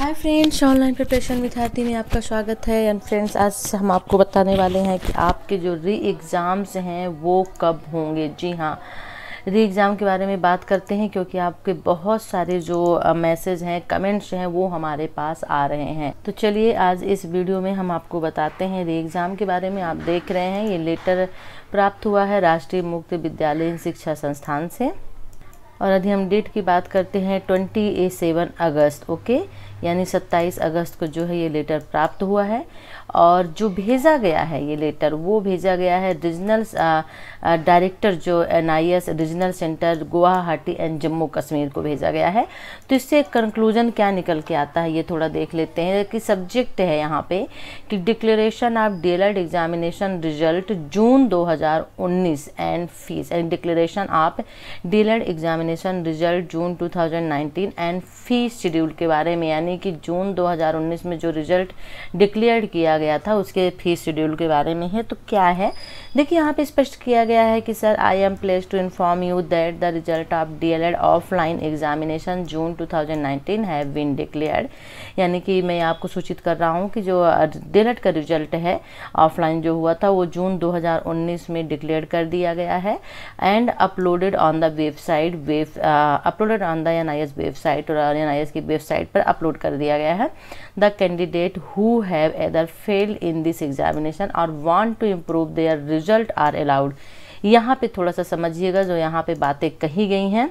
hi friends online preparation with में आपका स्वागत है एंड फ्रेंड्स आज हम आपको बताने वाले हैं कि आपके जो री एग्ज़ाम्स हैं वो कब होंगे जी हाँ री एग्ज़ाम के बारे में बात करते हैं क्योंकि आपके बहुत सारे जो मैसेज हैं कमेंट्स हैं वो हमारे पास आ रहे हैं तो चलिए आज इस वीडियो में हम आपको बताते हैं री एग्ज़ाम के बारे में आप देख रहे हैं ये लेटर प्राप्त हुआ है राष्ट्रीय मुक्त विद्यालय शिक्षा संस्थान से और यदि हम डेट की बात करते हैं ट्वेंटी ए सेवन अगस्त ओके यानी 27 अगस्त को जो है ये लेटर प्राप्त हुआ है और जो भेजा गया है ये लेटर वो भेजा गया है रीजनल डायरेक्टर जो N I S regional centre Guwahati and Jammu Kashmir को भेजा गया है तो इससे कंक्लूजन क्या निकल के आता है ये थोड़ा देख लेते हैं कि सब्जेक्ट है यहाँ पे कि declaration of DElEd examination result June 2019 and fees and declaration of DElEd examination result June two and fees schedule के बारे में यानी यानी कि जून 2019 में जो रिजल्ट डिक्लेयर किया गया था उसके फीस शेड्यूल के बारे में है तो क्या है देखिए यहाँ पे स्पष्ट किया गया है कि sir I am place to inform you that the result of D El Ed offline examination June two have been declared यानी कि मैं आपको सूचित कर रहा हूँ कि जो डी का रिजल्ट है ऑफलाइन जो हुआ था वो जून 2019 में डिक्लेयर कर दिया गया है and uploaded on the website web uploaded on the N website और एन की वेबसाइट पर अपलोड कर दिया गया है the candidate who have either failed in this examination और want to improve their result are allowed यहाँ पे थोड़ा सा समझिएगा जो यहाँ पे बातें कही गई हैं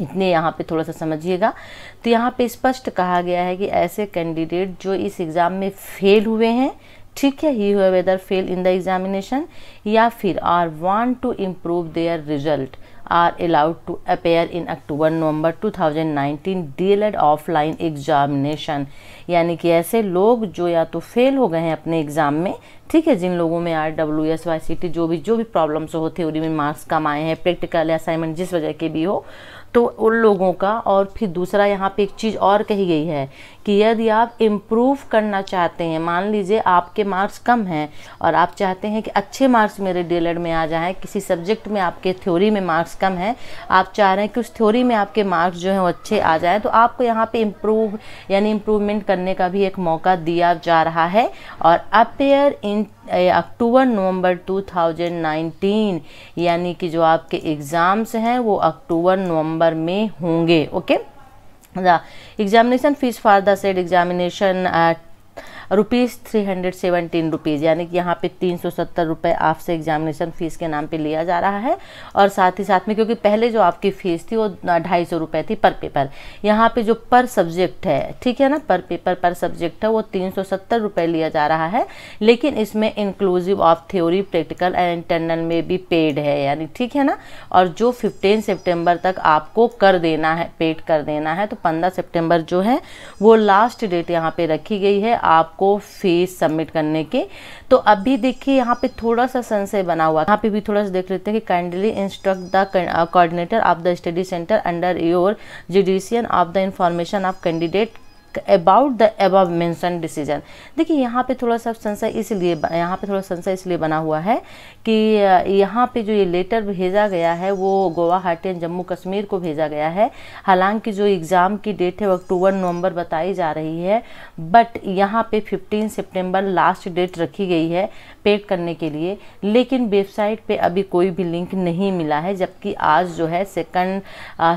इतने यहाँ पे थोड़ा सा समझिएगा तो यहाँ पे स्पष्ट कहा गया है कि ऐसे कैंडिडेट जो इस एग्ज़ाम में फेल हुए हैं ठीक है ही हुए whether fail in the examination या फिर are want to improve their result are allowed to appear in October November 2019 DElEd offline examination यानी कि ऐसे लोग जो या तो फेल हो गए हैं अपने एग्ज़ाम में ठीक है जिन लोगों में R W S Y C T जो भी जो भी प्रॉब्लम्स हो थ्योरी में मार्क्स कम आए हैं प्रैक्टिकल असाइनमेंट जिस वजह के भी हो तो उन लोगों का और फिर दूसरा यहाँ पे एक चीज़ और कही गई है कि यदि आप इम्प्रूव करना चाहते हैं मान लीजिए आपके मार्क्स कम हैं और आप चाहते हैं कि अच्छे मार्क्स मेरे डीएलएड में आ जाएं किसी सब्जेक्ट में आपके थ्योरी में मार्क्स कम हैं आप चाह रहे हैं कि उस थ्योरी में आपके मार्क्स जो हैं वो अच्छे आ जाएँ तो आपको यहाँ पर इम्प्रूव यानी इम्प्रूवमेंट करने का भी एक मौका दिया जा रहा है और अपेयर इन अक्टूबर नवंबर 2019 यानी कि जो आपके एग्ज़ाम्स हैं वो अक्टूबर नवंबर में होंगे okay the examination fees for the said examination rupees three hundred seventeen rupees यानी कि यहाँ पे तीन सौ सत्तर रुपये आपसे एग्जामिनेशन फ़ीस के नाम पे लिया जा रहा है और साथ ही साथ में क्योंकि पहले जो आपकी फ़ीस थी वो ढाई सौ रुपये थी पर पेपर यहाँ पे जो पर सब्जेक्ट है ठीक है ना पर पेपर पर सब्जेक्ट है वो तीन सौ सत्तर रुपये लिया जा रहा है लेकिन इसमें inclusive of theory practical and internal में भी पेड है यानी ठीक है ना और जो फिफ्टीन सेप्टेम्बर तक आपको कर देना है पेड कर देना है तो पंद्रह सेप्टेम्बर जो है वो लास्ट डेट यहाँ पर रखी गई है आपको आपको फेस सबमिट करने के तो अभी देखिए यहाँ पे थोड़ा सा संशय बना हुआ यहाँ पे भी थोड़ा सा देख लेते हैं कि kindly instruct the coordinator of the study centre under your jurisdiction of the information of candidate about the above mention decision देखिए यहाँ पे थोड़ा सा संशय इसलिए यहाँ पे थोड़ा संशय इसलिए बना हुआ है कि यहाँ पे जो ये लेटर भेजा गया है वो गुवाहाटी एंड जम्मू कश्मीर को भेजा गया है हालांकि जो एग्ज़ाम की डेट है वो अक्टूबर नवंबर बताई जा रही है बट यहाँ पे 15 सितंबर लास्ट डेट रखी गई है पेड करने के लिए लेकिन वेबसाइट पे अभी कोई भी लिंक नहीं मिला है जबकि आज जो है सेकंड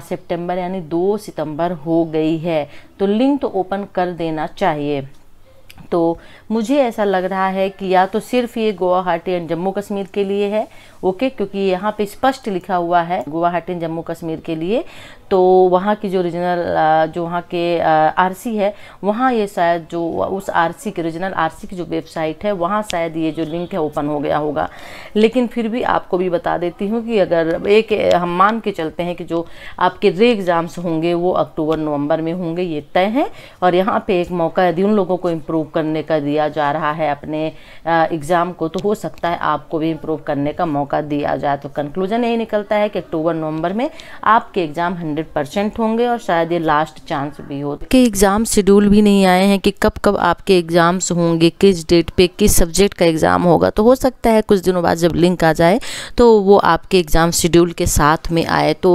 सितंबर यानी दो सितंबर हो गई है तो लिंक तो ओपन कर देना चाहिए तो मुझे ऐसा लग रहा है कि या तो सिर्फ ये गुवाहाटी एंड जम्मू कश्मीर के लिए है ओके क्योंकि यहाँ पे स्पष्ट लिखा हुआ है गुवाहाटी एंड जम्मू कश्मीर के लिए तो वहाँ की जो रीजनल जो वहाँ के आरसी है वहाँ ये शायद जो उस आरसी के रीजनल आरसी की जो वेबसाइट है वहाँ शायद ये जो लिंक है ओपन हो गया होगा लेकिन फिर भी आपको भी बता देती हूँ कि अगर एक हम मान के चलते हैं कि जो आपके रे एग्ज़ाम्स होंगे वो अक्टूबर नवंबर में होंगे ये तय है और यहाँ पर एक मौका यदि उन लोगों को इम्प्रूव इम्प्रूव करने का दिया जा रहा है अपने एग्ज़ाम को तो हो सकता है आपको भी इम्प्रूव करने का मौका दिया जाए तो कंक्लूजन यही निकलता है कि अक्टूबर नवंबर में आपके एग्ज़ाम हंड्रेड परसेंट होंगे और शायद ये लास्ट चांस भी हो के एग्ज़ाम शेड्यूल भी नहीं आए हैं कि कब कब आपके एग्ज़ाम्स होंगे किस डेट पर किस सब्जेक्ट का एग्ज़ाम होगा तो हो सकता है कुछ दिनों बाद जब लिंक आ जाए तो वो आपके एग्ज़ाम शेड्यूल के साथ में आए तो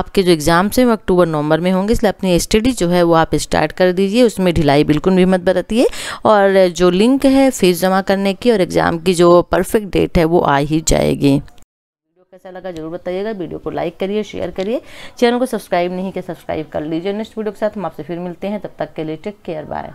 आपके जो एग्ज़ाम्स हैं वो अक्टूबर नवंबर में होंगे इसलिए अपनी स्टडी जो है वो आप स्टार्ट कर दीजिए उसमें ढिलाई बिल्कुल भी मत बरतिए और जो लिंक है फ़ीस जमा करने की और एग्ज़ाम की जो परफेक्ट डेट है वो आ ही जाएगी वीडियो कैसा लगा जरूर बताइएगा वीडियो को लाइक करिए शेयर करिए चैनल को सब्सक्राइब नहीं किया सब्सक्राइब कर लीजिए नेक्स्ट वीडियो के साथ हम आपसे फिर मिलते हैं तब तक के लिए टेक केयर बाय